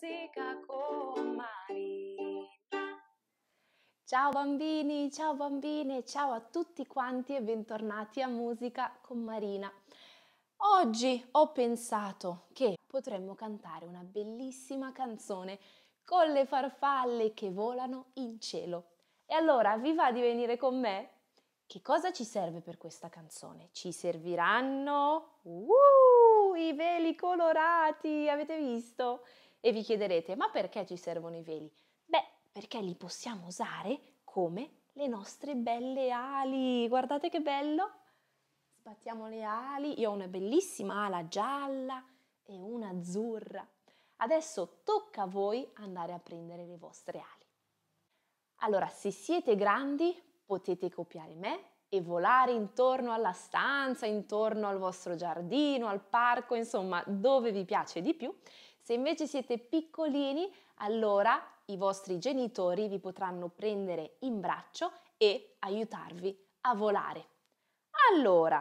musica con Marina. Ciao bambini, ciao bambine, ciao a tutti quanti e bentornati a Musica con Marina. Oggi ho pensato che potremmo cantare una bellissima canzone con le farfalle che volano in cielo. E allora vi va di venire con me? Che cosa ci serve per questa canzone? Ci serviranno uh, i veli colorati, avete visto? E vi chiederete, ma perché ci servono i veli? Beh, perché li possiamo usare come le nostre belle ali. Guardate che bello! Sbattiamo le ali. Io ho una bellissima ala gialla e una azzurra. Adesso tocca a voi andare a prendere le vostre ali. Allora, se siete grandi, potete copiare me e volare intorno alla stanza, intorno al vostro giardino, al parco, insomma, dove vi piace di più. Se invece siete piccolini, allora i vostri genitori vi potranno prendere in braccio e aiutarvi a volare. Allora,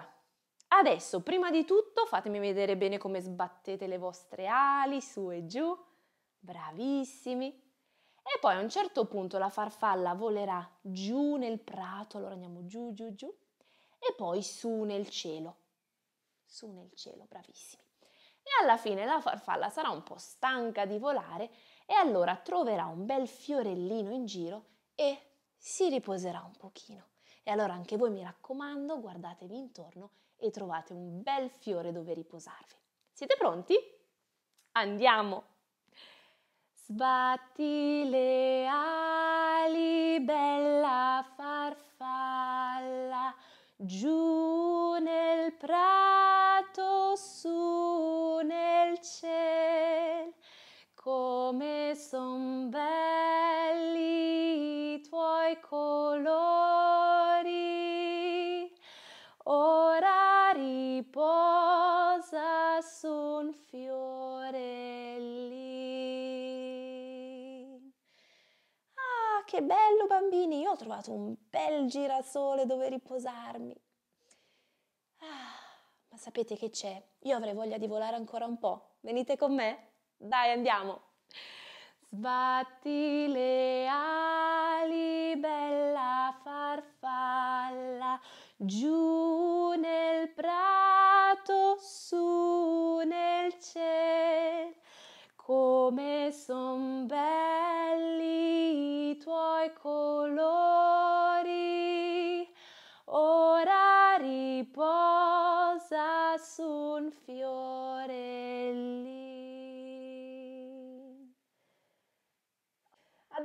adesso prima di tutto fatemi vedere bene come sbattete le vostre ali su e giù. Bravissimi. E poi a un certo punto la farfalla volerà giù nel prato, allora andiamo giù, giù, giù, e poi su nel cielo. Su nel cielo, bravissimi e alla fine la farfalla sarà un po' stanca di volare e allora troverà un bel fiorellino in giro e si riposerà un pochino. E allora anche voi mi raccomando, guardatevi intorno e trovate un bel fiore dove riposarvi. Siete pronti? Andiamo! Sbatti le ali, bella farfalla, giù suoi colori. Ora riposa su un fiore Ah, che bello bambini! Io ho trovato un bel girasole dove riposarmi. Ah, ma sapete che c'è? Io avrei voglia di volare ancora un po'. Venite con me? Dai, andiamo! Sbatti le ali, bella farfalla, giù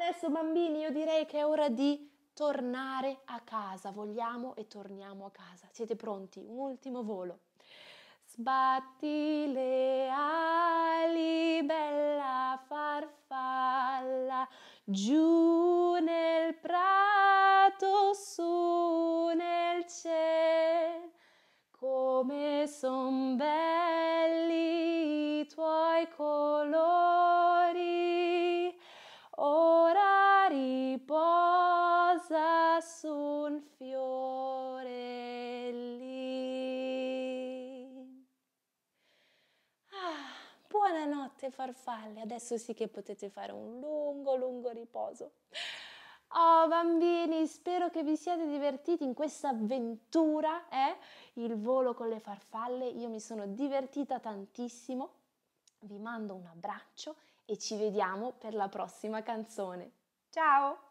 Adesso bambini io direi che è ora di tornare a casa. Vogliamo e torniamo a casa. Siete pronti? Un ultimo volo. Sbatti le ali, bella farfalla, giù nel prato, su nel cielo. Come son belli i tuoi colori. Fate farfalle, adesso sì che potete fare un lungo, lungo riposo. Oh bambini, spero che vi siate divertiti in questa avventura, eh? Il volo con le farfalle, io mi sono divertita tantissimo. Vi mando un abbraccio e ci vediamo per la prossima canzone. Ciao!